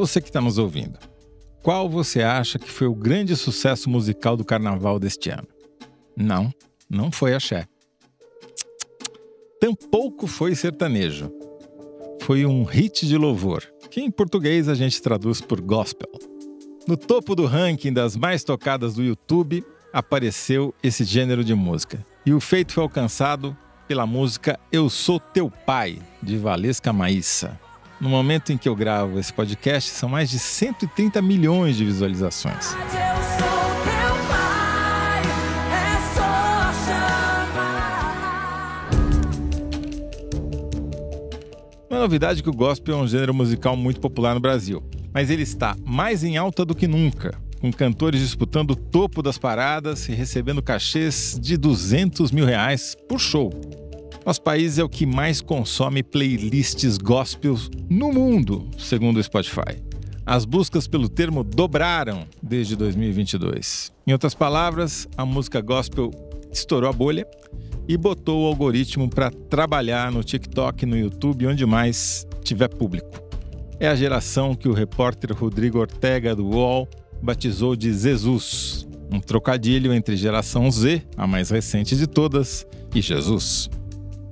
Você que está nos ouvindo, qual você acha que foi o grande sucesso musical do carnaval deste ano? Não, não foi axé. Tampouco foi sertanejo. Foi um hit de louvor, que em português a gente traduz por gospel. No topo do ranking das mais tocadas do YouTube apareceu esse gênero de música. E o feito foi alcançado pela música Eu Sou Teu Pai, de Valesca Maíssa. No momento em que eu gravo esse podcast, são mais de 130 milhões de visualizações. Uma novidade é que o gospel é um gênero musical muito popular no Brasil, mas ele está mais em alta do que nunca, com cantores disputando o topo das paradas e recebendo cachês de 200 mil reais por show. Nosso país é o que mais consome playlists gospel no mundo, segundo o Spotify. As buscas pelo termo dobraram desde 2022. Em outras palavras, a música gospel estourou a bolha e botou o algoritmo para trabalhar no TikTok, no YouTube, onde mais tiver público. É a geração que o repórter Rodrigo Ortega do UOL batizou de Jesus, um trocadilho entre geração Z, a mais recente de todas, e Jesus.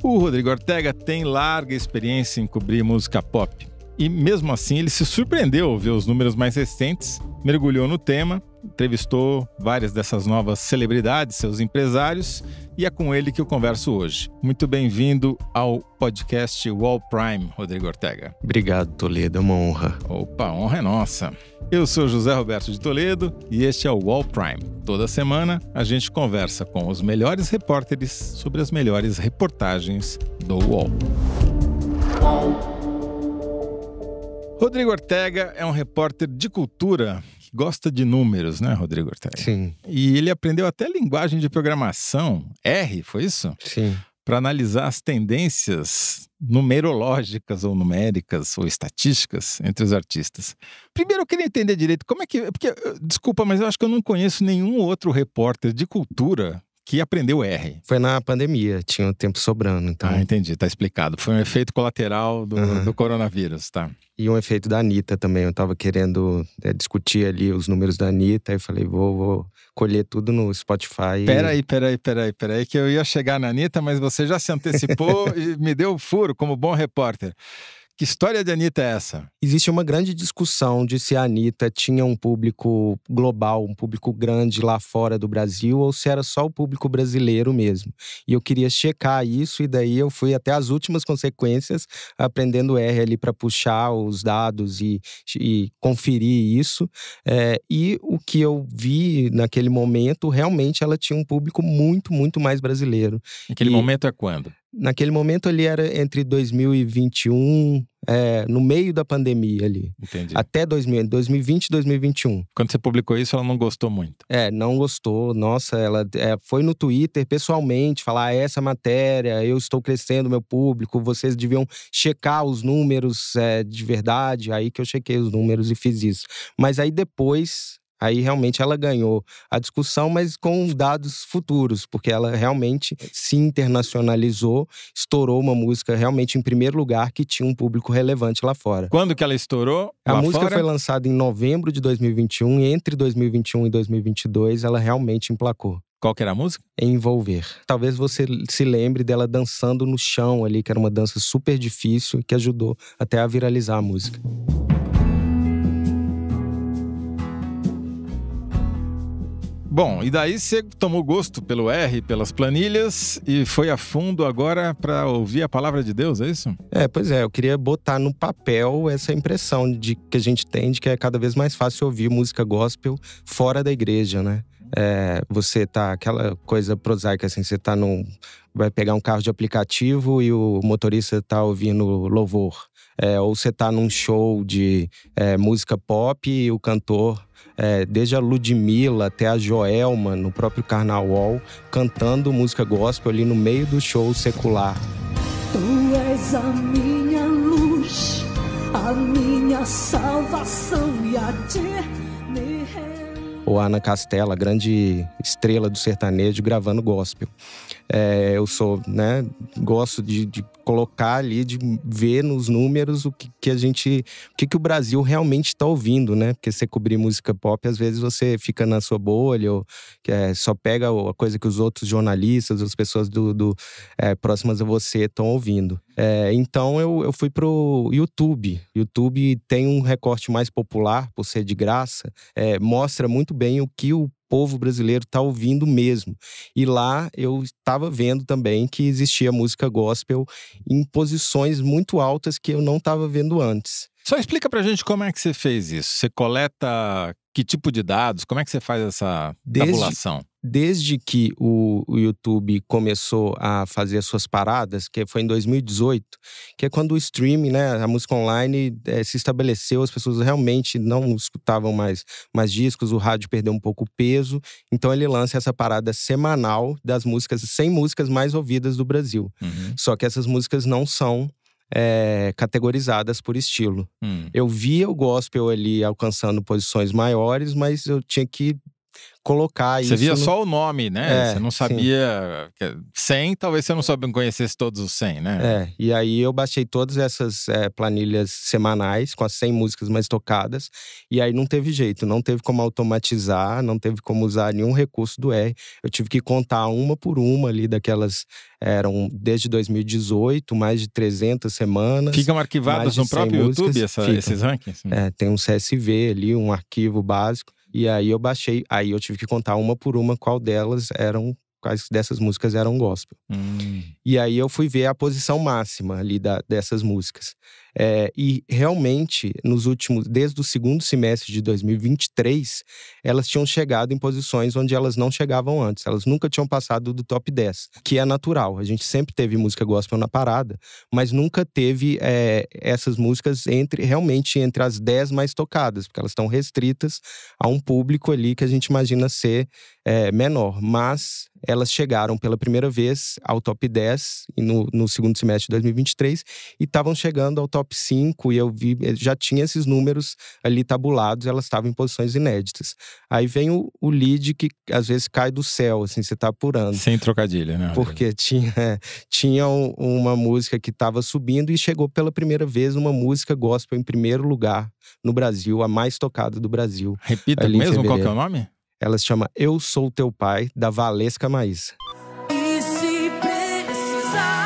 O Rodrigo Ortega tem larga experiência em cobrir música pop. E mesmo assim, ele se surpreendeu ao ver os números mais recentes, mergulhou no tema, entrevistou várias dessas novas celebridades, seus empresários e é com ele que eu converso hoje. Muito bem-vindo ao podcast Wall Prime, Rodrigo Ortega. Obrigado, Toledo, é uma honra. Opa, honra é nossa. Eu sou José Roberto de Toledo e este é o Wall Prime. Toda semana a gente conversa com os melhores repórteres sobre as melhores reportagens do Wall. Rodrigo Ortega é um repórter de cultura que gosta de números, né, Rodrigo Ortega? Sim. E ele aprendeu até linguagem de programação, R, foi isso? Sim. Para analisar as tendências numerológicas ou numéricas ou estatísticas entre os artistas. Primeiro eu queria entender direito como é que, porque desculpa, mas eu acho que eu não conheço nenhum outro repórter de cultura que aprendeu R. Foi na pandemia, tinha um tempo sobrando, então. Ah, entendi, tá explicado. Foi um efeito colateral do, uhum. do coronavírus, tá? E um efeito da Anitta também. Eu tava querendo é, discutir ali os números da Anitta e falei, vou, vou colher tudo no Spotify. Peraí, peraí, peraí, peraí, que eu ia chegar na Anitta, mas você já se antecipou e me deu o furo como bom repórter. Que história de Anitta é essa? Existe uma grande discussão de se a Anitta tinha um público global, um público grande lá fora do Brasil, ou se era só o público brasileiro mesmo. E eu queria checar isso, e daí eu fui até as últimas consequências, aprendendo R ali para puxar os dados e, e conferir isso. É, e o que eu vi naquele momento, realmente ela tinha um público muito, muito mais brasileiro. Aquele e... momento é quando? Naquele momento ali era entre 2021, é, no meio da pandemia ali. Entendi. Até 2000, 2020, 2021. Quando você publicou isso, ela não gostou muito? É, não gostou. Nossa, ela é, foi no Twitter pessoalmente falar ah, é essa matéria, eu estou crescendo meu público, vocês deviam checar os números é, de verdade. Aí que eu chequei os números e fiz isso. Mas aí depois Aí realmente ela ganhou a discussão, mas com dados futuros, porque ela realmente é. se internacionalizou, estourou uma música realmente em primeiro lugar que tinha um público relevante lá fora. Quando que ela estourou? A música fora? foi lançada em novembro de 2021 e entre 2021 e 2022 ela realmente emplacou. Qual que era a música? Envolver. Talvez você se lembre dela dançando no chão ali, que era uma dança super difícil que ajudou até a viralizar a música. Bom, e daí você tomou gosto pelo R, pelas planilhas e foi a fundo agora para ouvir a palavra de Deus, é isso? É, pois é. Eu queria botar no papel essa impressão de que a gente tem de que é cada vez mais fácil ouvir música gospel fora da igreja, né? É, você tá aquela coisa prosaica assim, você tá num vai pegar um carro de aplicativo e o motorista tá ouvindo louvor. É, ou você tá num show de é, música pop e o cantor é, desde a Ludmilla até a Joelma, no próprio Carnaval, cantando música gospel ali no meio do show secular. Tu és a minha luz, a minha salvação e a ti me ou Ana Castela, grande estrela do sertanejo, gravando gospel. É, eu sou, né? Gosto de, de, colocar ali, de ver nos números o que, que a gente. O que, que o Brasil realmente está ouvindo, né? Porque você cobrir música pop, às vezes você fica na sua bolha, ou é, só pega a coisa que os outros jornalistas, as pessoas do, do é, próximas a você estão ouvindo. É, então eu, eu fui pro YouTube. YouTube tem um recorte mais popular, por ser de graça, é, mostra muito bem o que o povo brasileiro está ouvindo mesmo. E lá eu estava vendo também que existia música gospel em posições muito altas que eu não estava vendo antes. Só explica pra gente como é que você fez isso. Você coleta que tipo de dados? Como é que você faz essa tabulação? desde que o, o, YouTube começou a fazer as suas paradas, que foi em 2018, que é quando o streaming, né, a música online é, se estabeleceu, as pessoas realmente não escutavam mais, mais discos, o rádio perdeu um pouco o peso, então ele lança essa parada semanal das músicas, 100 músicas mais ouvidas do Brasil. Uhum. Só que essas músicas não são é, categorizadas por estilo. Hum. Eu via o gospel ali alcançando posições maiores, mas eu tinha que colocar isso. Você via no... só o nome, né? É, você não sabia. Sim. É 100, talvez você não soubesse, conhecesse todos os 100, né? É, e aí eu baixei todas essas é, planilhas semanais com as 100 músicas mais tocadas. E aí não teve jeito, não teve como automatizar, não teve como usar nenhum recurso do R. Eu tive que contar uma por uma ali daquelas. Eram desde 2018, mais de 300 semanas. Ficam arquivadas no próprio músicas, YouTube essa, esses rankings? É, tem um CSV ali, um arquivo básico. E aí eu baixei, aí eu tive que contar uma por uma qual delas eram quais dessas músicas eram gospel. Hum. E aí eu fui ver a posição máxima ali da, dessas músicas. É, e realmente, nos últimos, desde o segundo semestre de 2023, elas tinham chegado em posições onde elas não chegavam antes. Elas nunca tinham passado do top 10, que é natural. A gente sempre teve música gospel na parada, mas nunca teve é, essas músicas entre realmente entre as 10 mais tocadas, porque elas estão restritas a um público ali que a gente imagina ser é, menor. Mas elas chegaram pela primeira vez ao top 10 no, no segundo semestre de 2023 e estavam chegando ao top top 5 e eu vi, eh, já tinha esses números ali tabulados, elas estavam em posições inéditas. Aí vem o, o, lead que às vezes cai do céu, assim, você tá apurando. Sem trocadilha, né? Porque tinha, é, tinha uma música que estava subindo e chegou pela primeira vez uma música gospel em primeiro lugar no Brasil, a mais tocada do Brasil. Repita mesmo qual que é o nome? Ela se chama Eu Sou Teu Pai, da Valesca Maísa. E se precisar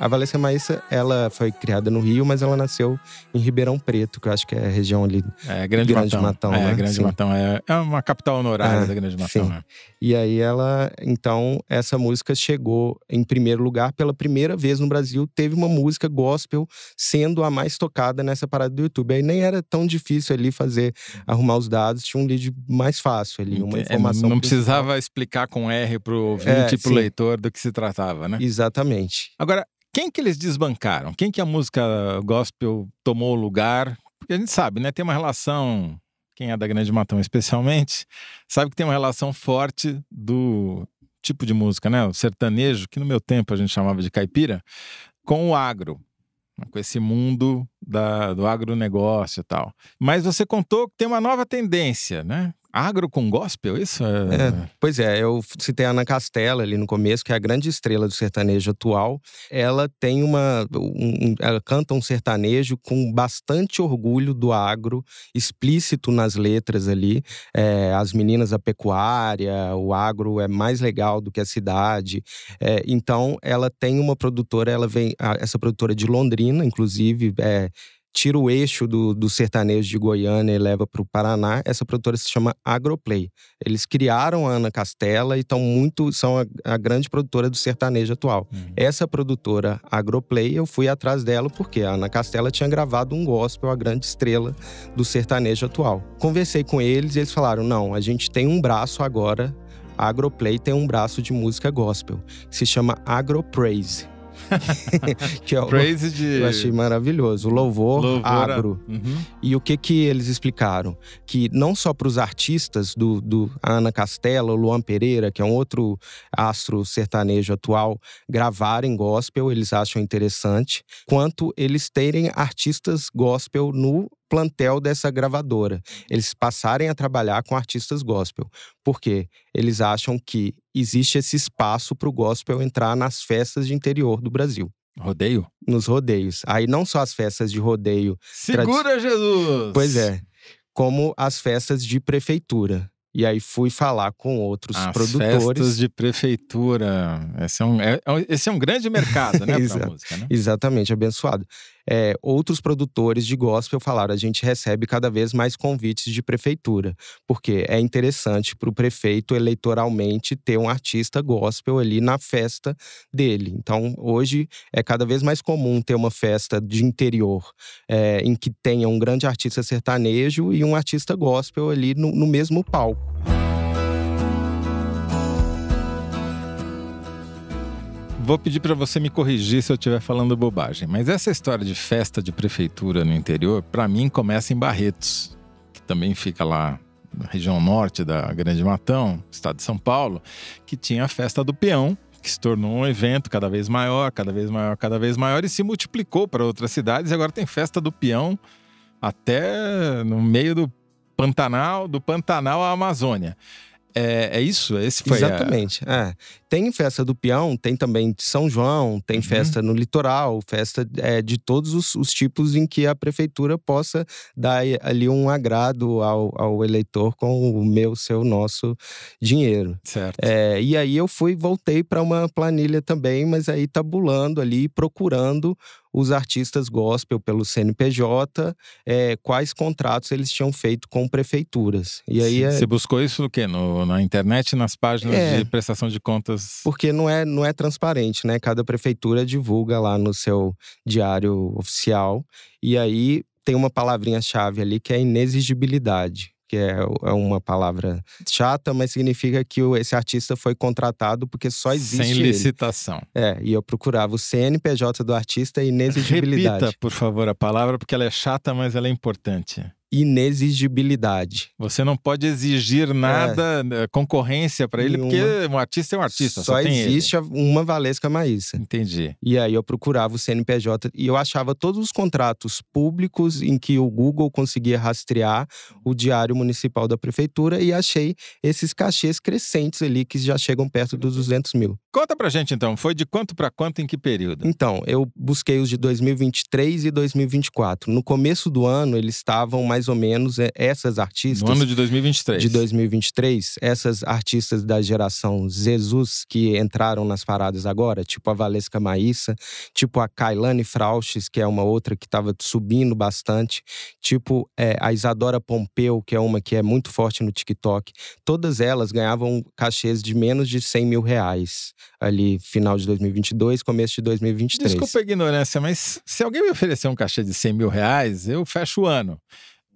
A Valência Maíssa, ela foi criada no Rio, mas ela nasceu em Ribeirão Preto, que eu acho que é a região ali. É, Grande, Grande Matão. Matão é, né? Grande Sim. Matão. É, é uma capital honorária é, da Grande Matão. Sim. Né? E aí ela, então, essa música chegou em primeiro lugar pela primeira vez no Brasil. Teve uma música gospel sendo a mais tocada nessa parada do YouTube. Aí nem era tão difícil ali fazer, arrumar os dados. Tinha um lead mais fácil ali, uma é, informação. É, não precisava principal. explicar com R pro ouvinte, é, pro sim. leitor do que se tratava, né? Exatamente. Agora, quem que eles desbancaram? Quem que a música gospel tomou o lugar? Porque a gente sabe, né? Tem uma relação, quem é da Grande Matão especialmente, sabe que tem uma relação forte do tipo de música, né? O sertanejo, que no meu tempo a gente chamava de caipira, com o agro, né? com esse mundo da, do agronegócio e tal. Mas você contou que tem uma nova tendência, né? Agro com gospel, isso? É... É, pois é, eu citei a Ana Castela ali no começo, que é a grande estrela do sertanejo atual. Ela tem uma. Um, ela canta um sertanejo com bastante orgulho do agro, explícito nas letras ali. É, as meninas da pecuária, o agro é mais legal do que a cidade. É, então, ela tem uma produtora, ela vem. Essa produtora é de Londrina, inclusive, é tira o eixo do, do sertanejo de Goiânia e leva para o Paraná. Essa produtora se chama Agroplay. Eles criaram a Ana Castela e estão muito são a, a, grande produtora do sertanejo atual. Uhum. Essa produtora Agroplay, eu fui atrás dela porque a Ana Castela tinha gravado um gospel, a grande estrela do sertanejo atual. Conversei com eles e eles falaram: não, a gente tem um braço agora. A Agroplay tem um braço de música gospel, se chama Agropraise que é o Praise de... eu achei maravilhoso. O louvor, louvor agro. A... Uhum. E o que que eles explicaram? Que não só para os artistas do, do Ana Castela, Luan Pereira, que é um outro astro sertanejo atual, gravarem gospel, eles acham interessante, quanto eles terem artistas gospel no plantel dessa gravadora. Eles passarem a trabalhar com artistas gospel. Porque eles acham que existe esse espaço para o gospel entrar nas festas de interior do Brasil. Rodeio? Nos rodeios. Aí não só as festas de rodeio. Segura, Jesus! Pois é. Como as festas de prefeitura. E aí fui falar com outros As produtores. Festas de prefeitura. Esse é um, é, é esse é um grande mercado, né? música, né? Exatamente, abençoado é, outros produtores de gospel falaram: a gente recebe cada vez mais convites de prefeitura, porque é interessante para o prefeito eleitoralmente ter um artista gospel ali na festa dele. Então, hoje é cada vez mais comum ter uma festa de interior é, em que tenha um grande artista sertanejo e um artista gospel ali no, no mesmo palco. vou pedir para você me corrigir se eu estiver falando bobagem, mas essa história de festa de prefeitura no interior, para mim, começa em Barretos, que também fica lá na região norte da Grande Matão, estado de São Paulo, que tinha a festa do peão, que se tornou um evento cada vez maior, cada vez maior, cada vez maior e se multiplicou para outras cidades. E agora tem festa do peão até no meio do Pantanal, do Pantanal à Amazônia. É, é isso? Esse foi Exatamente. A... É. Tem festa do peão, tem também de São João, tem uhum. festa no litoral, festa é, de todos os, os, tipos em que a prefeitura possa dar ali um agrado ao, ao eleitor com o meu, seu, nosso dinheiro. Certo. É, e aí eu fui, voltei para uma planilha também, mas aí tabulando ali, procurando os artistas gospel pelo CNPJ, é, eh, quais contratos eles tinham feito com prefeituras. E aí é... Você buscou isso no quê? No, na internet, nas páginas é, de prestação de contas? Porque não é, não é transparente, né? Cada prefeitura divulga lá no seu diário oficial. E aí tem uma palavrinha-chave ali que é inexigibilidade que é, é, uma palavra chata, mas significa que esse artista foi contratado porque só existe. Sem licitação. Ele. É, e eu procurava o CNPJ do artista e inexigibilidade. Repita, por favor, a palavra, porque ela é chata, mas ela é importante inexigibilidade. Você não pode exigir nada, é, né, concorrência para ele, porque um artista é um artista. Só, só existe ele. uma Valesca Maísa. Entendi. E aí eu procurava o CNPJ e eu achava todos os contratos públicos em que o Google conseguia rastrear o Diário Municipal da Prefeitura e achei esses cachês crescentes ali que já chegam perto dos 200 mil. Conta pra gente então, foi de quanto para quanto em que período? Então, eu busquei os de 2023 e 2024. No começo do ano eles estavam mais mais ou menos é, essas artistas. No ano de 2023. De 2023, essas artistas da geração Jesus que entraram nas paradas agora, tipo a Valesca Maíssa, tipo a Kailane Frauches, que é uma outra que estava subindo bastante, tipo é, a Isadora Pompeu, que é uma que é muito forte no TikTok. Todas elas ganhavam cachês de menos de 100 mil reais ali, final de 2022, começo de 2023. Desculpa a ignorância, mas se alguém me oferecer um cachê de 100 mil reais, eu fecho o ano.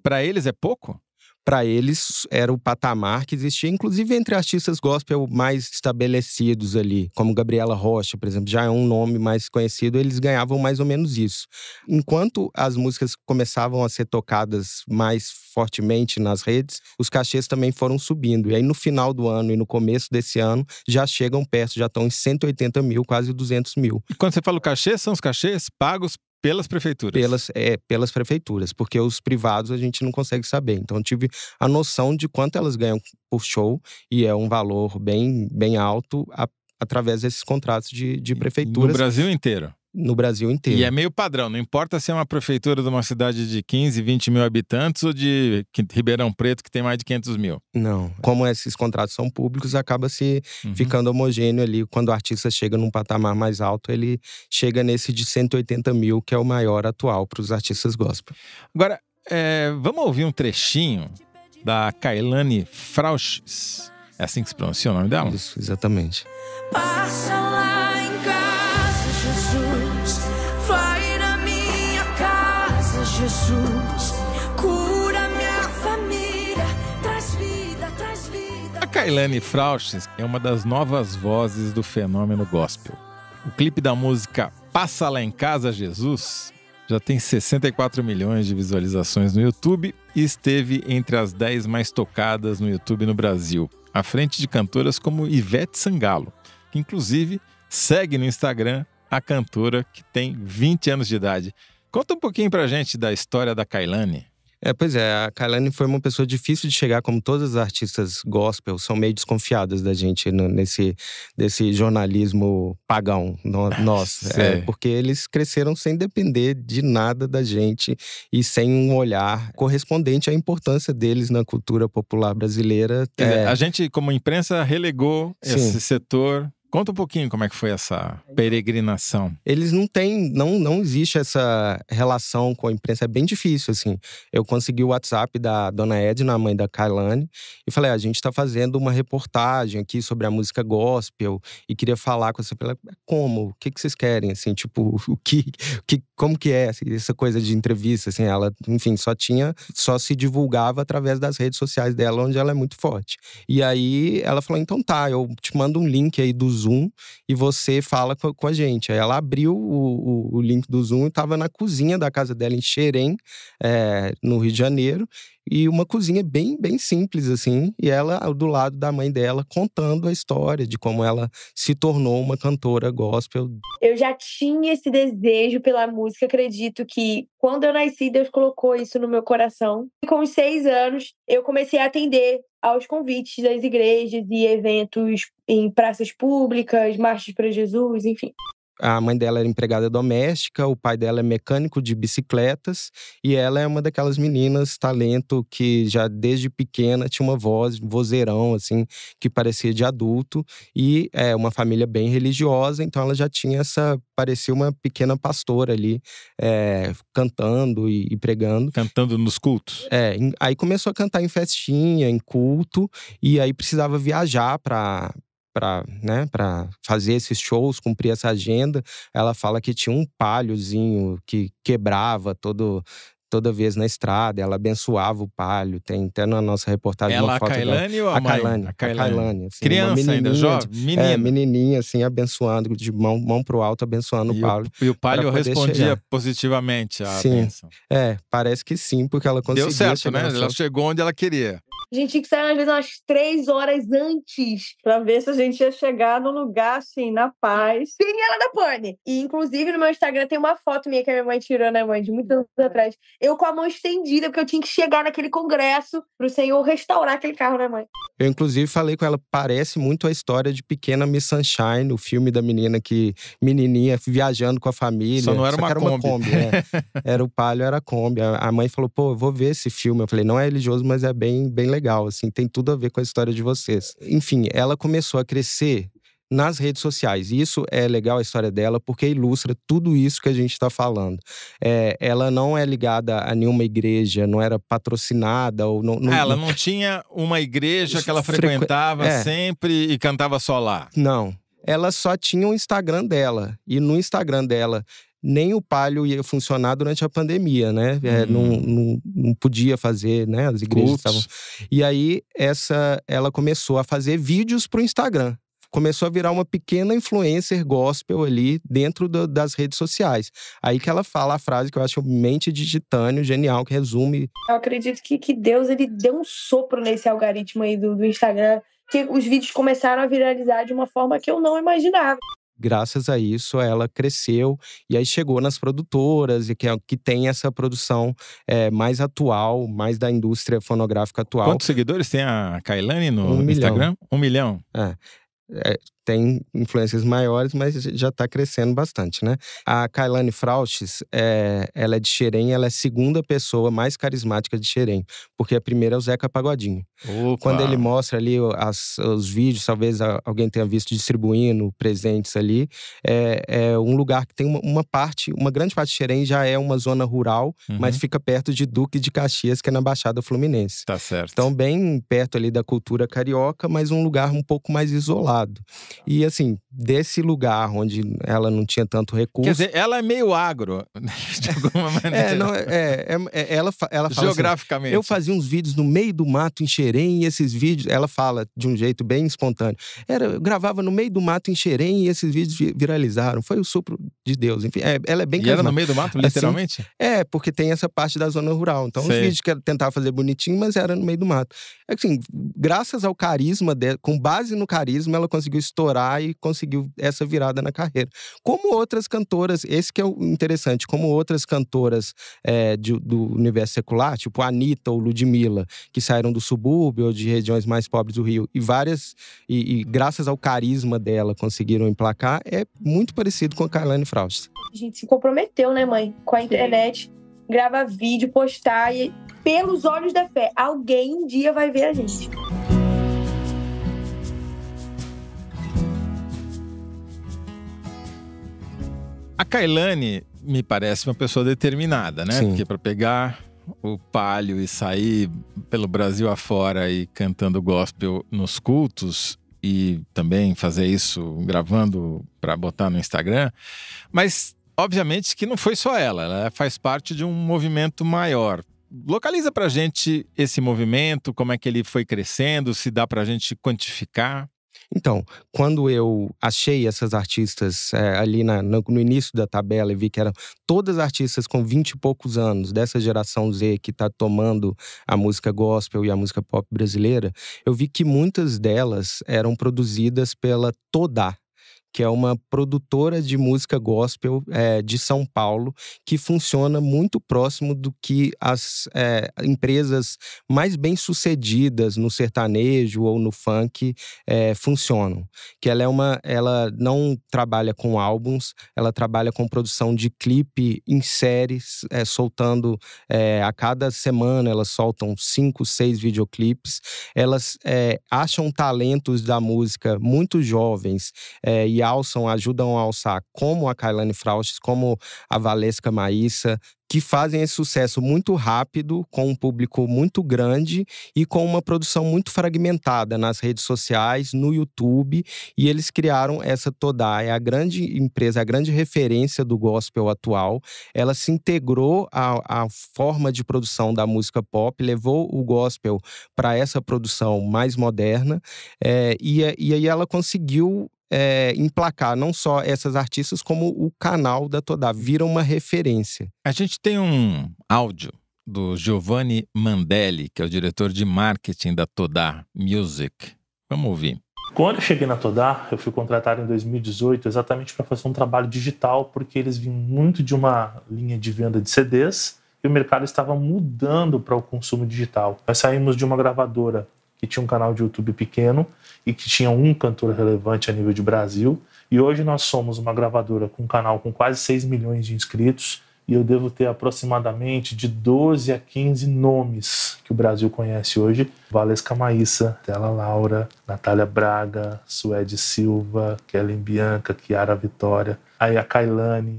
Para eles é pouco? Para eles era o patamar que existia, inclusive entre artistas gospel mais estabelecidos ali, como Gabriela Rocha, por exemplo, já é um nome mais conhecido, eles ganhavam mais ou menos isso. Enquanto as músicas começavam a ser tocadas mais fortemente nas redes, os cachês também foram subindo. E aí no final do ano e no começo desse ano já chegam perto, já estão em 180 mil, quase 200 mil. E quando você fala o cachê, são os cachês pagos pelas prefeituras? Pelas, é, pelas prefeituras, porque os privados a gente não consegue saber. Então eu tive a noção de quanto elas ganham por show, e é um valor bem, bem alto a, através desses contratos de, de prefeituras. No Brasil inteiro? no Brasil inteiro. E é meio padrão, não importa se é uma prefeitura de uma cidade de 15, 20 mil habitantes ou de Ribeirão Preto, que tem mais de 500 mil. Não. Como esses contratos são públicos, acaba se uhum. ficando homogêneo ali. Quando o artista chega num patamar mais alto, ele chega nesse de 180 mil, que é o maior atual para os artistas gospel. Agora, é, vamos ouvir um trechinho da Kailane Frauches. É assim que se pronuncia o nome dela? Isso, exatamente. Passa lá. Jesus. Cura minha família, traz vida, traz vida. A Kailane Frauches é uma das novas vozes do fenômeno gospel. O clipe da música Passa Lá em Casa Jesus já tem 64 milhões de visualizações no YouTube e esteve entre as 10 mais tocadas no YouTube no Brasil, à frente de cantoras como Ivete Sangalo, que inclusive segue no Instagram a cantora que tem 20 anos de idade. Conta um pouquinho pra gente da história da Kailane. É, pois é, a Kailane foi uma pessoa difícil de chegar, como todas as artistas gospel, são meio desconfiadas da gente no, nesse desse jornalismo pagão no, nosso. É, porque eles cresceram sem depender de nada da gente e sem um olhar correspondente à importância deles na cultura popular brasileira. Quer é, a gente, como imprensa, relegou Sim. esse setor Conta um pouquinho como é que foi essa peregrinação. Eles não têm, não, não existe essa relação com a imprensa, é bem difícil, assim. Eu consegui o WhatsApp da dona Edna, a mãe da Kailane, e falei, ah, a gente está fazendo uma reportagem aqui sobre a música gospel e queria falar com você. Falei, como? O que, que vocês querem, assim, tipo, o que, o que como que é assim, essa coisa de entrevista, assim, ela, enfim, só tinha, só se divulgava através das redes sociais dela, onde ela é muito forte. E aí ela falou, então tá, eu te mando um link aí do Zoom e você fala com, com a gente. Aí ela abriu o, o, o, link do Zoom e tava na cozinha da casa dela em Xerém, é, no Rio de Janeiro, e uma cozinha bem, bem simples, assim. E ela, do lado da mãe dela, contando a história de como ela se tornou uma cantora gospel. Eu já tinha esse desejo pela música, acredito que quando eu nasci, Deus colocou isso no meu coração. E com os seis anos, eu comecei a atender aos convites das igrejas e eventos em praças públicas, marchas para Jesus, enfim. A mãe dela era empregada doméstica, o pai dela é mecânico de bicicletas e ela é uma daquelas meninas talento que já desde pequena tinha uma voz, um vozeirão assim, que parecia de adulto e é uma família bem religiosa, então ela já tinha essa parecia uma pequena pastora ali é, cantando e, e, pregando. Cantando nos cultos. É, aí começou a cantar em festinha, em culto e aí precisava viajar para para né, fazer esses shows, cumprir essa agenda. Ela fala que tinha um palhozinho que quebrava todo, toda vez na estrada, ela abençoava o palho. Tem até na nossa reportagem ela, uma foto. A Kailane ou a, a mãe? Kailane, a Kailane. A Kailane assim, Criança ainda, jovem? É, Menina. É, menininha, assim, abençoando, de mão, mão pro alto, abençoando e o palho. e o palho respondia chegar. positivamente à sim. Bênção. É, parece que sim, porque ela conseguiu. Deu certo, né? Ela chegou onde ela queria. A gente tinha que sair, às vezes, umas três horas antes. Pra ver se a gente ia chegar no lugar, assim, na paz. Pinguela é da Pony! E, inclusive, no meu Instagram tem uma foto minha que a minha mãe tirou, né, mãe? De muitos anos atrás. Eu com a mão estendida, porque eu tinha que chegar naquele congresso pro senhor restaurar aquele carro, né, mãe? Eu, inclusive, falei com ela, parece muito a história de Pequena Miss Sunshine, o filme da menina que, menininha, viajando com a família. Só não era, Só uma, era Kombi. uma Kombi. Né? era o Palio, era a Kombi. A mãe falou, pô, eu vou ver esse filme. Eu falei, não é religioso, mas é bem, bem legal legal, assim, tem tudo a ver com a história de vocês. Enfim, ela começou a crescer nas redes sociais. E isso é legal a história dela, porque ilustra tudo isso que a gente está falando. É, ela não é ligada a nenhuma igreja, não era patrocinada ou não. não é, ela não tinha uma igreja que ela frequentava frequ... é. sempre e cantava só lá. Não. Ela só tinha o um Instagram dela. E no Instagram dela nem o palio ia funcionar durante a pandemia, né? É, uhum. não, não, não, podia fazer, né? As igrejas estavam. E aí, essa, ela começou a fazer vídeos para o Instagram. Começou a virar uma pequena influencer gospel ali dentro do, das redes sociais. Aí que ela fala a frase que eu acho mente de titânio, genial, que resume. Eu acredito que, que Deus ele deu um sopro nesse algoritmo aí do, do Instagram, que os vídeos começaram a viralizar de uma forma que eu não imaginava graças a isso ela cresceu e aí chegou nas produtoras e que, é, que tem essa produção é, mais atual, mais da indústria fonográfica atual. Quantos seguidores tem a Kailane no um Instagram? Milhão. Um milhão. É. é tem influências maiores, mas já está crescendo bastante, né? A Kailane Frauches, é, ela é de Xerém, ela é a segunda pessoa mais carismática de Xerém, porque a primeira é o Zeca Pagodinho. Opa. Quando ele mostra ali as, os vídeos, talvez alguém tenha visto distribuindo presentes ali, é, é um lugar que tem uma, uma, parte, uma grande parte de Xerém já é uma zona rural, uhum. mas fica perto de Duque de Caxias, que é na Baixada Fluminense. Tá certo. Então, bem perto ali da cultura carioca, mas um lugar um pouco mais isolado. E assim, desse lugar onde ela não tinha tanto recurso. Quer dizer, ela é meio agro, de alguma é, maneira. É, não, é, é, é, é ela, ela fala assim, Geograficamente. Assim, eu fazia uns vídeos no meio do mato em Xerém, e esses vídeos. Ela fala de um jeito bem espontâneo. Era, eu gravava no meio do mato em Xerém e esses vídeos viralizaram. Foi o sopro de Deus. Enfim, é, ela é bem E era no meio do mato, assim, literalmente? Assim, é, porque tem essa parte da zona rural. Então, Sei. os vídeos que ela tentava fazer bonitinho, mas era no meio do mato. Assim, graças ao carisma com base no carisma, ela conseguiu estourar estourar e conseguiu essa virada na carreira. Como outras cantoras, esse que é o interessante, como outras cantoras é, de, do universo secular, tipo a Anitta ou Ludmilla, que saíram do subúrbio ou de regiões mais pobres do Rio, e várias, e, e graças ao carisma dela conseguiram emplacar, é muito parecido com a Kailane Fraust. A gente se comprometeu, né, mãe, com a internet. Sim. Grava vídeo, postar e pelos olhos da fé. Alguém um dia vai ver a gente. A Kailane me parece é uma pessoa determinada, né? Sim. Porque para pegar o palio e sair pelo Brasil afora e cantando gospel nos cultos e também fazer isso gravando para botar no Instagram, mas obviamente que não foi só ela, ela faz parte de um movimento maior. Localiza para gente esse movimento, como é que ele foi crescendo, se dá para gente quantificar. Então, quando eu achei essas artistas é, ali na, no, no, início da tabela e vi que eram todas artistas com vinte e poucos anos, dessa geração Z que está tomando a música gospel e a música pop brasileira, eu vi que muitas delas eram produzidas pela Todá que é uma produtora de música gospel é, de São Paulo, que funciona muito próximo do que as é, empresas mais bem-sucedidas no sertanejo ou no funk é, funcionam. Que ela é uma, ela não trabalha com álbuns, ela trabalha com produção de clipe em séries, soltando a cada semana elas soltam cinco, seis videoclipes. Elas acham talentos da música muito jovens e alçam, ajudam a alçar, como a Kailane Frauches, como a Valesca Maíssa, que fazem esse sucesso muito rápido, com um público muito grande e com uma produção muito fragmentada nas redes sociais, no YouTube, e eles criaram essa Todai, a grande empresa, a grande referência do gospel atual. Ela se integrou à, à forma de produção da música pop, levou o gospel para essa produção mais moderna, é, e, e aí ela conseguiu é, emplacar não só essas artistas, como o canal da Todá. Vira uma referência. A gente tem um áudio do Giovanni Mandelli, que é o diretor de marketing da Todá Music. Vamos ouvir. Quando eu cheguei na Todá, eu fui contratado em 2018 exatamente para fazer um trabalho digital, porque eles vinham muito de uma linha de venda de CDs e o mercado estava mudando para o consumo digital. Nós saímos de uma gravadora que tinha um canal de YouTube pequeno e que tinha um cantor relevante a nível de Brasil. E hoje nós somos uma gravadora com um canal com quase 6 milhões de inscritos e eu devo ter aproximadamente de 12 a 15 nomes que o Brasil conhece hoje. Valesca Maíssa, Tela Laura, Natália Braga, Suede Silva, Kellen Bianca, Kiara Vitória, aí a Kailane.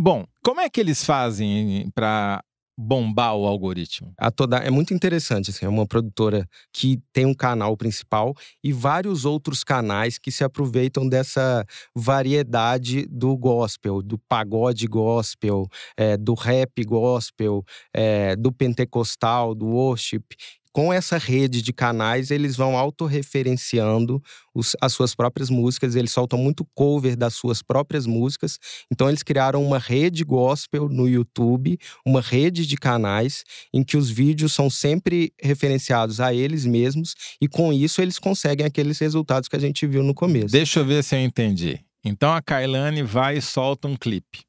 Bom, como é que eles fazem para bombar o algoritmo? A Toda é muito interessante, assim, é uma produtora que tem um canal principal e vários outros canais que se aproveitam dessa variedade do gospel, do pagode gospel, é, do rap gospel, é, do pentecostal, do worship com essa rede de canais, eles vão autorreferenciando os, as suas próprias músicas, eles soltam muito cover das suas próprias músicas. Então, eles criaram uma rede gospel no YouTube, uma rede de canais, em que os vídeos são sempre referenciados a eles mesmos, e com isso eles conseguem aqueles resultados que a gente viu no começo. Deixa eu ver se eu entendi. Então, a Kailane vai e solta um clipe,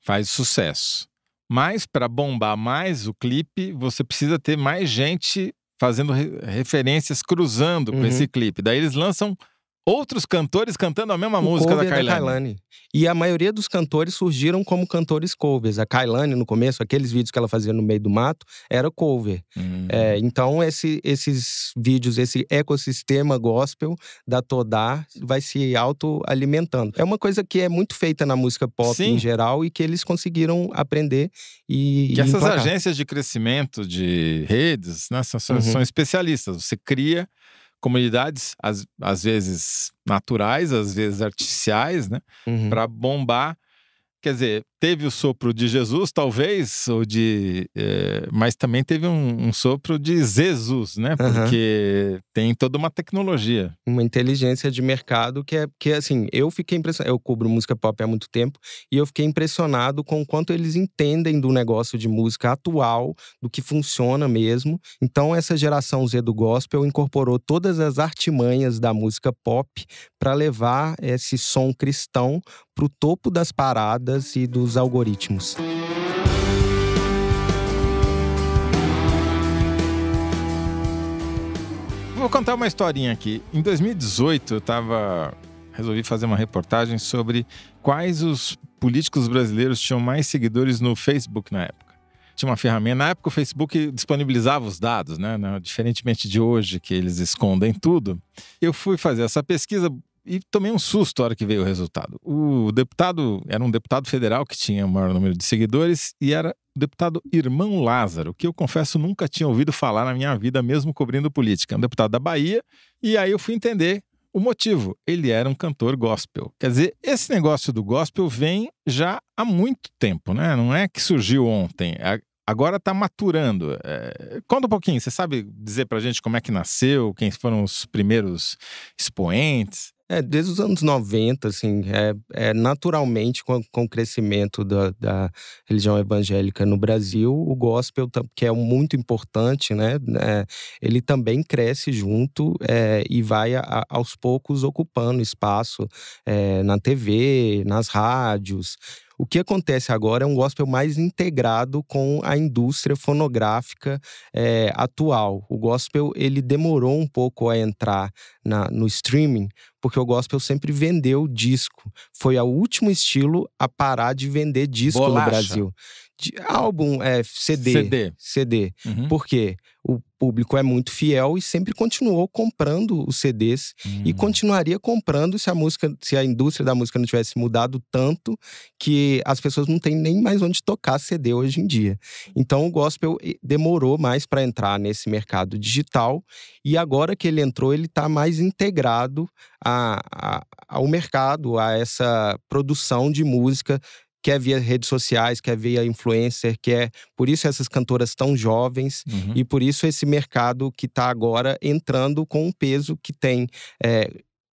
faz sucesso. Mas para bombar mais o clipe, você precisa ter mais gente fazendo re referências cruzando uhum. com esse clipe. Daí eles lançam outros cantores cantando a mesma o música da Kailani. da Kailani. E a maioria dos cantores surgiram como cantores covers. A Kailani, no começo, aqueles vídeos que ela fazia no meio do mato, era cover. Hum. É, então, esse, esses vídeos, esse ecossistema gospel da Todar vai se autoalimentando. É uma coisa que é muito feita na música pop Sim. em geral e que eles conseguiram aprender e. Que e essas agências de crescimento de redes né, são, uhum. são especialistas. Você cria comunidades, às, às vezes naturais, às vezes artificiais, né? Uhum. Para bombar. Quer dizer, teve o sopro de Jesus, talvez, ou de, é, mas também teve um, um, sopro de Jesus, né? Porque uhum. tem toda uma tecnologia, uma inteligência de mercado que é que é assim eu fiquei impressionado. Eu cubro música pop há muito tempo e eu fiquei impressionado com o quanto eles entendem do negócio de música atual, do que funciona mesmo. Então essa geração Z do gospel incorporou todas as artimanhas da música pop para levar esse som cristão para o topo das paradas e dos dos algoritmos. Vou contar uma historinha aqui. Em 2018, eu tava resolvi fazer uma reportagem sobre quais os políticos brasileiros tinham mais seguidores no Facebook na época. Tinha uma ferramenta. Na época, o Facebook disponibilizava os dados, né? né diferentemente de hoje, que eles escondem tudo. Eu fui fazer essa pesquisa, e tomei um susto a hora que veio o resultado. O deputado era um deputado federal que tinha o maior número de seguidores e era o deputado Irmão Lázaro, que eu confesso nunca tinha ouvido falar na minha vida, mesmo cobrindo política. É um deputado da Bahia, e aí eu fui entender o motivo. Ele era um cantor gospel. Quer dizer, esse negócio do gospel vem já há muito tempo, né? Não é que surgiu ontem. Agora está maturando. É... Conta um pouquinho, você sabe dizer para gente como é que nasceu, quem foram os primeiros expoentes? É, desde os anos 90, assim, é, é naturalmente com, com o crescimento da, da, religião evangélica no Brasil, o gospel, que é muito importante, né, é, ele também cresce junto é, e vai a, aos poucos ocupando espaço é, na TV, nas rádios. O que acontece agora é um gospel mais integrado com a indústria fonográfica é, atual. O gospel ele demorou um pouco a entrar na, no streaming porque o gospel sempre vendeu disco. Foi o último estilo a parar de vender disco Bolacha. no Brasil. De, álbum, é, CD. CD. CD. Uhum. Por quê? público é muito fiel e sempre continuou comprando os CDs hum. e continuaria comprando se a música, se a indústria da música não tivesse mudado tanto que as pessoas não têm nem mais onde tocar CD hoje em dia. Então o gospel eh, demorou mais para entrar nesse mercado digital e agora que ele entrou, ele está mais integrado a, a, ao mercado, a essa produção de música quer via redes sociais, quer via influencer, quer por isso essas cantoras tão jovens uhum. e por isso esse mercado que está agora entrando com um peso que tem é,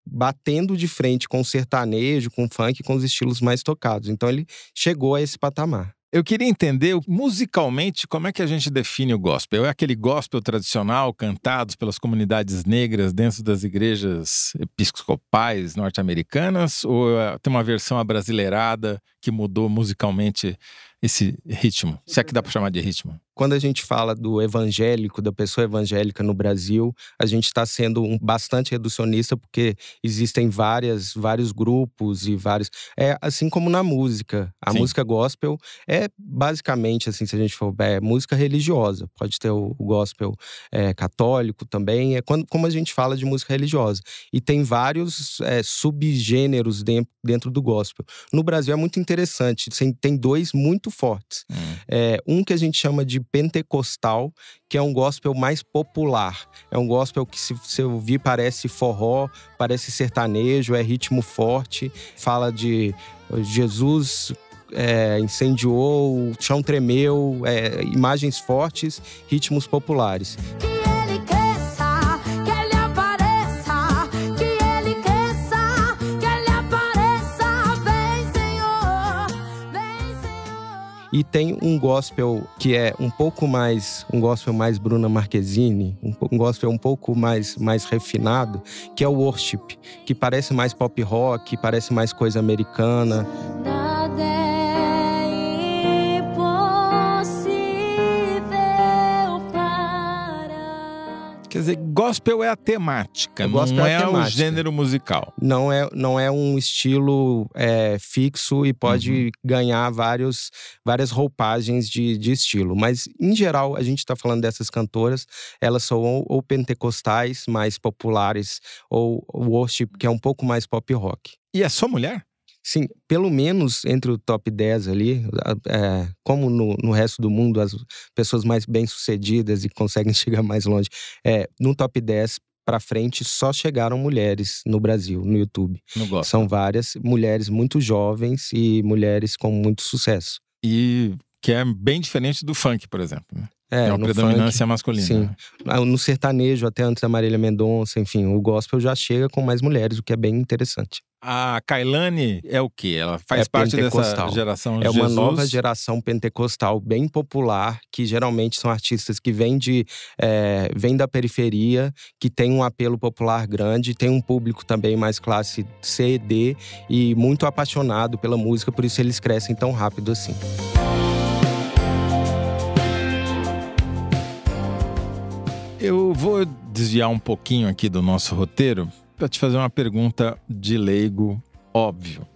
batendo de frente com o sertanejo, com o funk, com os estilos mais tocados. Então ele chegou a esse patamar. Eu queria entender musicalmente como é que a gente define o gospel. É aquele gospel tradicional cantado pelas comunidades negras dentro das igrejas episcopais norte-americanas? Ou eh, tem uma versão abrasileirada que mudou musicalmente esse ritmo? Se é que dá para chamar de ritmo. Quando a gente fala do evangélico, da pessoa evangélica no Brasil, a gente está sendo um, bastante reducionista porque existem várias, vários grupos e vários. É assim como na música. A Sim. música gospel é basicamente assim, se a gente for é, música religiosa. Pode ter o, gospel é, católico também. É quando, como a gente fala de música religiosa. E tem vários é, subgêneros dentro, dentro do gospel. No Brasil é muito interessante. Tem dois muito fortes. Hum. É, um que a gente chama de pentecostal, que é um gospel mais popular. É um gospel que, se você ouvir, parece forró, parece sertanejo, é ritmo forte, fala de eh, Jesus é, incendiou, o chão tremeu, é, imagens fortes, ritmos populares. E tem um gospel que é um pouco mais, um gospel mais Bruna Marquezine, um, um gospel um pouco mais, mais refinado, que é o worship, que parece mais pop rock, parece mais coisa americana. Quer dizer, gospel é a temática, é, não é, é temática. o gênero musical. Não é, não é um estilo é, fixo e pode uhum. ganhar vários, várias roupagens de, de estilo. Mas, em geral, a gente está falando dessas cantoras, elas são ou, ou pentecostais, mais populares, ou worship, que é um pouco mais pop rock. E é só mulher? Sim, pelo menos entre o top 10 ali, é, como no, no, resto do mundo as pessoas mais bem-sucedidas e conseguem chegar mais longe, é, no top 10 para frente só chegaram mulheres no Brasil, no YouTube. São várias mulheres muito jovens e mulheres com muito sucesso. E que é bem diferente do funk, por exemplo. Né? É, uma é, predominância funk, é masculina. Sim. Né? Ah, no sertanejo, até antes da Marília Mendonça, enfim, o gospel já chega com mais mulheres, o que é bem interessante. A Kailane é o quê? Ela faz é parte dessa geração É uma Jesus. nova geração pentecostal bem popular, que geralmente são artistas que vêm de é, vêm da periferia, que tem um apelo popular grande, tem um público também mais classe C e D e muito apaixonado pela música, por isso eles crescem tão rápido assim. Eu vou desviar um pouquinho aqui do nosso roteiro para te fazer uma pergunta de leigo óbvio.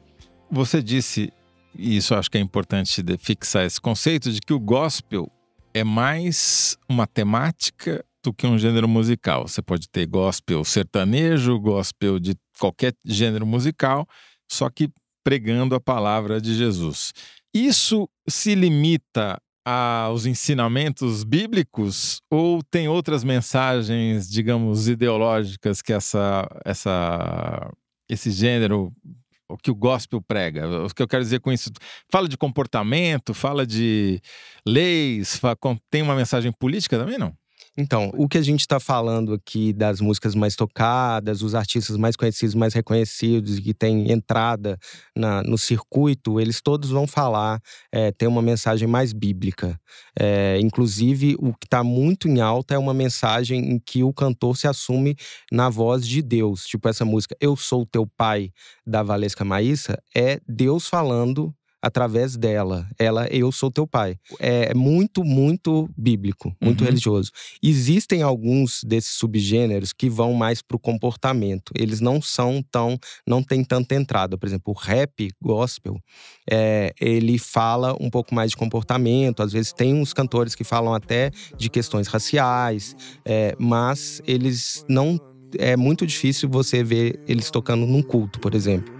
Você disse, e isso acho que é importante fixar esse conceito, de que o gospel é mais uma temática do que um gênero musical. Você pode ter gospel sertanejo, gospel de qualquer gênero musical, só que pregando a palavra de Jesus. Isso se limita aos ensinamentos bíblicos ou tem outras mensagens, digamos, ideológicas que essa, essa, esse gênero o que o gospel prega. O que eu quero dizer com isso? Fala de comportamento, fala de leis, tem uma mensagem política também, não? Então, o que a gente está falando aqui das músicas mais tocadas, os artistas mais conhecidos, mais reconhecidos, que têm entrada na, no circuito, eles todos vão falar, é, eh, tem uma mensagem mais bíblica. É, inclusive, o que está muito em alta é uma mensagem em que o cantor se assume na voz de Deus. Tipo essa música, Eu Sou Teu Pai, da Valesca Maíssa, é Deus falando através dela. Ela, eu sou teu pai. É muito, muito bíblico, muito uhum. religioso. Existem alguns desses subgêneros que vão mais pro comportamento. Eles não são tão, não tem tanta entrada. Por exemplo, o rap gospel, é, ele fala um pouco mais de comportamento. Às vezes tem uns cantores que falam até de questões raciais, é, mas eles não. É muito difícil você ver eles tocando num culto, por exemplo.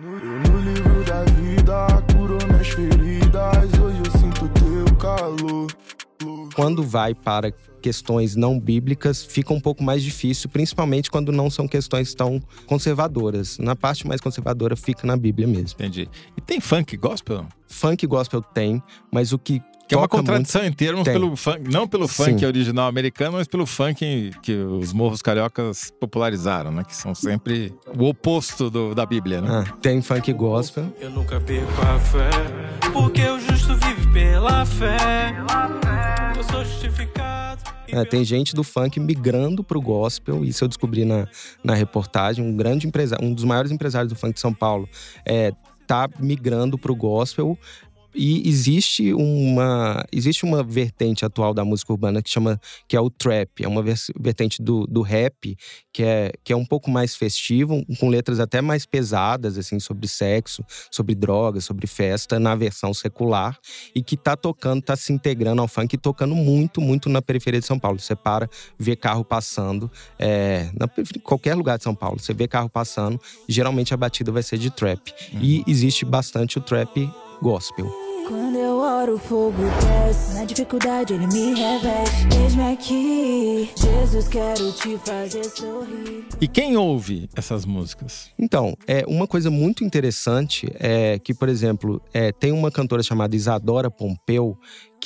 quando vai para questões não bíblicas, fica um pouco mais difícil, principalmente quando não são questões tão conservadoras. Na parte mais conservadora fica na Bíblia mesmo. Entendi. E tem funk gospel? Funk gospel tem, mas o que que é uma contradição muito. em termos, Tem. pelo funk, não pelo funk Sim. original americano, mas pelo funk que os morros cariocas popularizaram, né? Que são sempre o oposto do, da Bíblia, né? Ah, tem funk gospel. Eu nunca perco a fé, porque o justo vive pela fé. Eu sou justificado. É, tem gente do funk migrando pro gospel, isso eu descobri na, na reportagem. Um grande empresário, um dos maiores empresários do funk de São Paulo, é, tá migrando para o gospel e existe uma, existe uma vertente atual da música urbana que chama que é o trap, é uma vertente do, do rap que é, que é um pouco mais festivo, com letras até mais pesadas assim sobre sexo, sobre drogas, sobre festa na versão secular e que tá tocando, tá se integrando ao funk, tocando muito, muito na periferia de São Paulo. Você para, vê carro passando, é, na, qualquer lugar de São Paulo, você vê carro passando, geralmente a batida vai ser de trap. Uhum. E existe bastante o trap gospel. Quando eu oro, o fogo desce. Na dificuldade, ele me reveste. Mesmo aqui, Jesus, quero te fazer sorrir. E quem ouve essas músicas? Então, é uma coisa muito interessante é que, por exemplo, é, tem uma cantora chamada Isadora Pompeu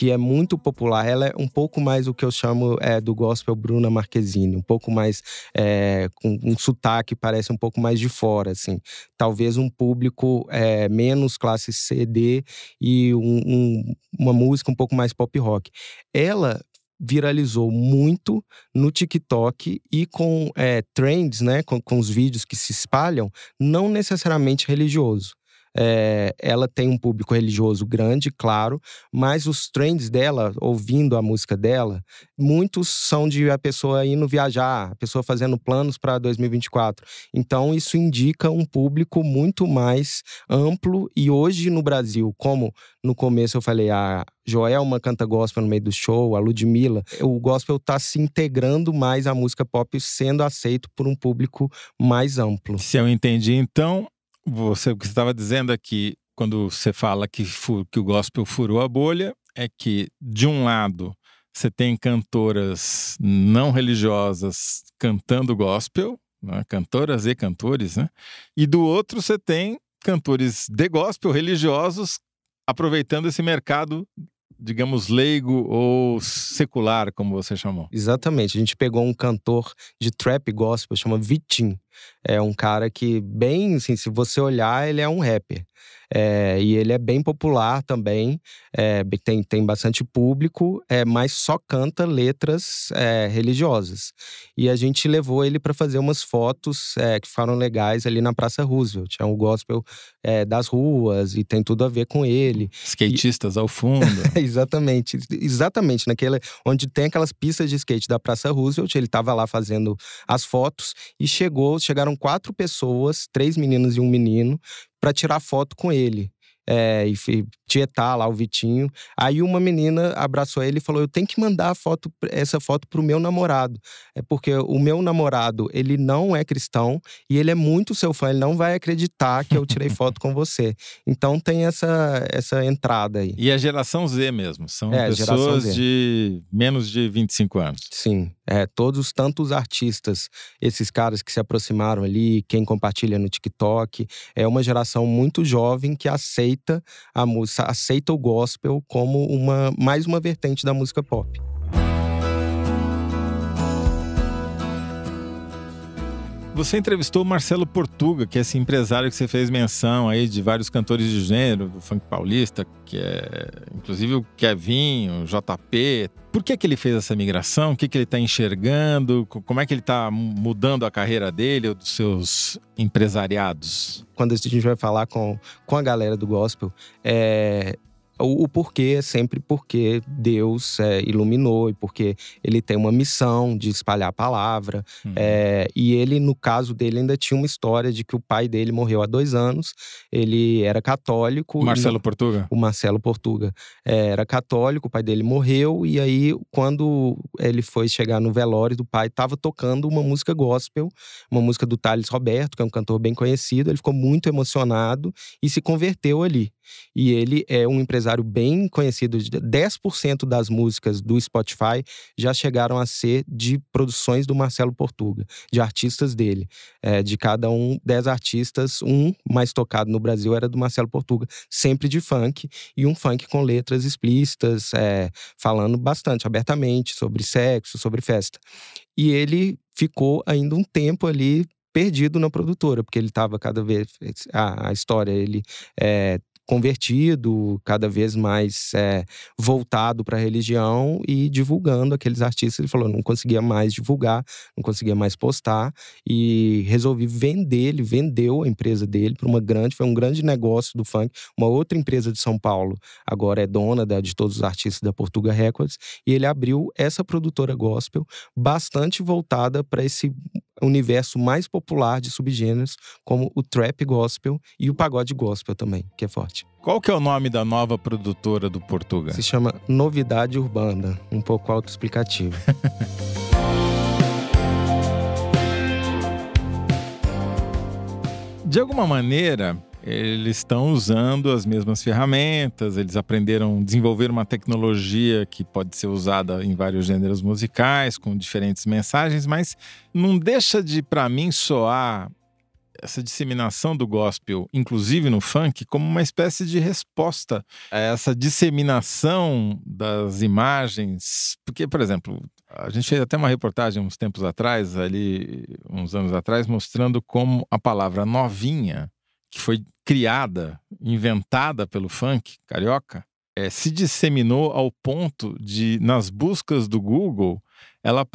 que é muito popular. Ela é um pouco mais o que eu chamo é, do gospel Bruna Marquezine, um pouco mais é, com um sotaque parece um pouco mais de fora, assim. Talvez um público é, menos classe CD e um, um, uma música um pouco mais pop rock. Ela viralizou muito no TikTok e com é, trends, né, com, com, os vídeos que se espalham, não necessariamente religioso. É, ela tem um público religioso grande, claro, mas os trends dela, ouvindo a música dela, muitos são de a pessoa indo viajar, a pessoa fazendo planos para 2024. Então, isso indica um público muito mais amplo. E hoje no Brasil, como no começo eu falei, a Joelma canta gospel no meio do show, a Ludmilla, o gospel está se integrando mais à música pop, sendo aceito por um público mais amplo. Se eu entendi, então, você, o que você estava dizendo aqui, é quando você fala que, que o gospel furou a bolha, é que, de um lado, você tem cantoras não religiosas cantando gospel, né? cantoras e cantores, né? E do outro, você tem cantores de gospel religiosos aproveitando esse mercado digamos, leigo ou secular, como você chamou. Exatamente. A gente pegou um cantor de trap gospel, chama Vitim é um cara que, bem, assim, se você olhar, ele é um rapper. É, e ele é bem popular também, é, tem, tem bastante público, é, mas só canta letras é, religiosas. E a gente levou ele para fazer umas fotos que ficaram legais ali na Praça Roosevelt. É um gospel das ruas e tem tudo a ver com ele. Skatistas e... ao fundo. exatamente, exatamente. Naquela, onde tem aquelas pistas de skate da Praça Roosevelt, ele estava lá fazendo as fotos e chegou chegaram quatro pessoas, três meninas e um menino, para tirar foto com ele é, e tietar lá o Vitinho. Aí uma menina abraçou ele e falou: Eu tenho que mandar foto, essa foto pro meu namorado. É porque o meu namorado, ele não é cristão e ele é muito seu fã, ele não vai acreditar que eu tirei foto com você. Então tem essa, essa entrada aí. E a é geração Z mesmo, são é, pessoas de menos de 25 anos. Sim, é, todos tantos artistas, esses caras que se aproximaram ali, quem compartilha no TikTok, é uma geração muito jovem que aceita aceita a música, aceita o gospel como uma mais uma vertente da música pop. Você entrevistou o Marcelo Portuga, que é esse empresário que você fez menção aí de vários cantores de gênero, do funk paulista, que é inclusive o Kevin o JP, por que, que ele fez essa migração? O que, que ele está enxergando? Como é que ele está mudando a carreira dele ou dos seus empresariados? Quando a gente vai falar com, com a galera do gospel, é, o, o porquê é sempre porque Deus é, iluminou e porque ele tem uma missão de espalhar a palavra. Uhum. É, e ele, no caso dele, ainda tinha uma história de que o pai dele morreu há dois anos, ele era católico. Marcelo e, Portuga? O Marcelo Portuga. É, era católico, o pai dele morreu, e aí, quando ele foi chegar no velório do pai, estava tocando uma música gospel, uma música do Thales Roberto, que é um cantor bem conhecido. Ele ficou muito emocionado e se converteu ali. E ele é um empresário bem conhecido. 10% das músicas do Spotify já chegaram a ser de produções do Marcelo Portuga, de artistas dele. É, de cada um, 10 artistas, um mais tocado no Brasil era do Marcelo Portuga, sempre de funk, e um funk com letras explícitas, é, falando bastante abertamente sobre sexo, sobre festa. E ele ficou ainda um tempo ali perdido na produtora, porque ele estava cada vez. A, a, história, ele é, convertido, cada vez mais é, voltado para a religião e divulgando aqueles artistas. Ele falou: não conseguia mais divulgar, não conseguia mais postar e resolvi vender. Ele vendeu a empresa dele para uma grande, foi um grande negócio do funk. Uma outra empresa de São Paulo agora é dona da, de todos os artistas da Portuga Records e ele abriu essa produtora gospel bastante voltada para esse universo mais popular de subgêneros, como o trap gospel e o pagode gospel também, que é forte. Qual que é o nome da nova produtora do Portugal? Se chama Novidade Urbana, um pouco autoexplicativo. de alguma maneira, eles estão usando as mesmas ferramentas, eles aprenderam, desenvolveram uma tecnologia que pode ser usada em vários gêneros musicais, com diferentes mensagens, mas não deixa de, para mim, soar essa disseminação do gospel, inclusive no funk, como uma espécie de resposta a essa disseminação das imagens. Porque, por exemplo, a gente fez até uma reportagem uns tempos atrás, ali, uns anos atrás, mostrando como a palavra novinha que foi criada, inventada pelo funk carioca, é, se disseminou ao ponto de, nas buscas do Google, ela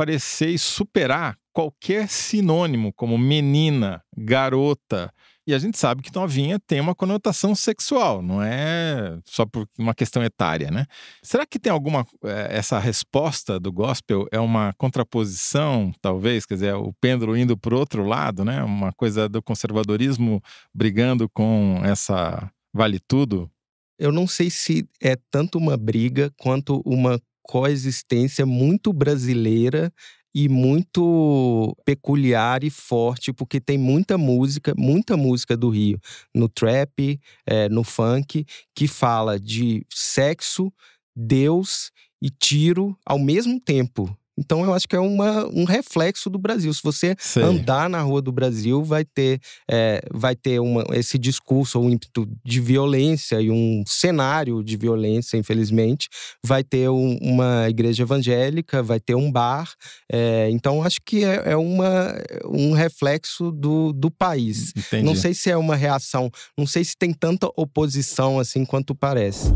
e superar qualquer sinônimo, como menina, garota, e a gente sabe que novinha tem uma conotação sexual, não é só por uma questão etária, né? Será que tem alguma. Eh, essa resposta do gospel é uma contraposição, talvez? Quer dizer, é o pêndulo indo para outro lado, né? Uma coisa do conservadorismo brigando com essa vale tudo? Eu não sei se é tanto uma briga quanto uma coexistência muito brasileira e muito peculiar e forte, porque tem muita música, muita música do Rio, no trap, é, no funk, que fala de sexo, Deus e tiro ao mesmo tempo. Então eu acho que é uma, um reflexo do Brasil. Se você Sim. andar na rua do Brasil, vai ter, é, vai ter uma, esse discurso ou um ímpeto de violência e um cenário de violência, infelizmente. Vai ter um, uma igreja evangélica, vai ter um bar. É, então acho que é, é, uma, um reflexo do, do país. Entendi. Não sei se é uma reação, não sei se tem tanta oposição assim quanto parece.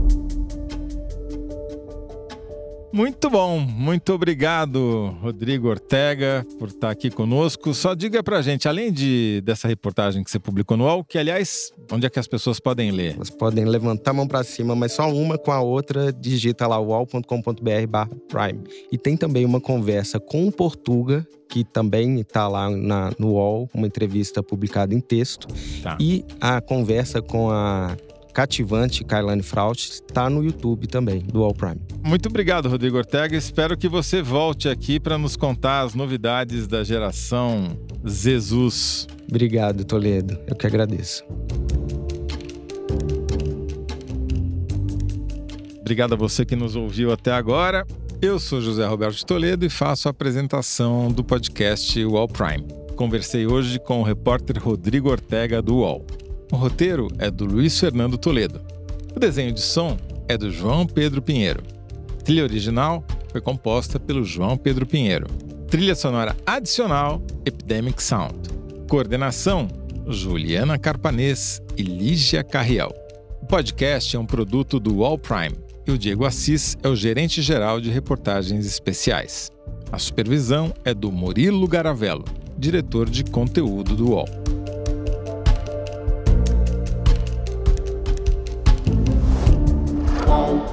Muito bom, muito obrigado, Rodrigo Ortega, por estar aqui conosco. Só diga pra gente, além de, dessa reportagem que você publicou no UOL, que aliás, onde é que as pessoas podem ler? Elas podem levantar a mão para cima, mas só uma com a outra, digita lá uol.com.br prime. E tem também uma conversa com o Portuga, que também está lá na, no UOL, uma entrevista publicada em texto. Tá. E a conversa com a cativante Kailane Fraut está no YouTube também, do All Prime. Muito obrigado, Rodrigo Ortega. Espero que você volte aqui para nos contar as novidades da geração Jesus. Obrigado, Toledo. Eu que agradeço. Obrigado a você que nos ouviu até agora. Eu sou José Roberto de Toledo e faço a apresentação do podcast All Prime. Conversei hoje com o repórter Rodrigo Ortega do UOL. O roteiro é do Luiz Fernando Toledo. O desenho de som é do João Pedro Pinheiro. A trilha original foi composta pelo João Pedro Pinheiro. Trilha sonora adicional Epidemic Sound. Coordenação Juliana Carpanês e Lígia Carriel. O podcast é um produto do All Prime e o Diego Assis é o gerente geral de reportagens especiais. A supervisão é do Murilo Garavello, diretor de conteúdo do Wall. will